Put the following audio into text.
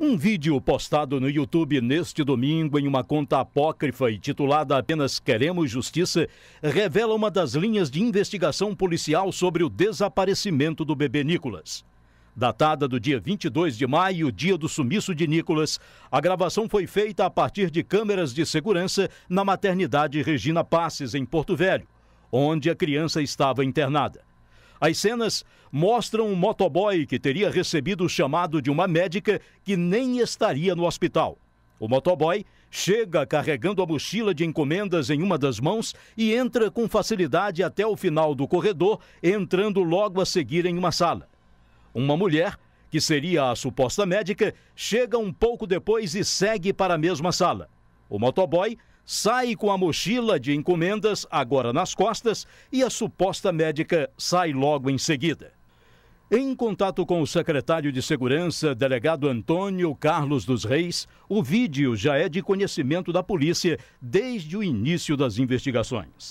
Um vídeo postado no YouTube neste domingo em uma conta apócrifa e titulada Apenas Queremos Justiça revela uma das linhas de investigação policial sobre o desaparecimento do bebê Nicolas. Datada do dia 22 de maio, dia do sumiço de Nicolas, a gravação foi feita a partir de câmeras de segurança na maternidade Regina Passes, em Porto Velho, onde a criança estava internada. As cenas mostram um motoboy que teria recebido o chamado de uma médica que nem estaria no hospital. O motoboy chega carregando a mochila de encomendas em uma das mãos e entra com facilidade até o final do corredor, entrando logo a seguir em uma sala. Uma mulher, que seria a suposta médica, chega um pouco depois e segue para a mesma sala. O motoboy sai com a mochila de encomendas agora nas costas e a suposta médica sai logo em seguida. Em contato com o secretário de Segurança, delegado Antônio Carlos dos Reis, o vídeo já é de conhecimento da polícia desde o início das investigações.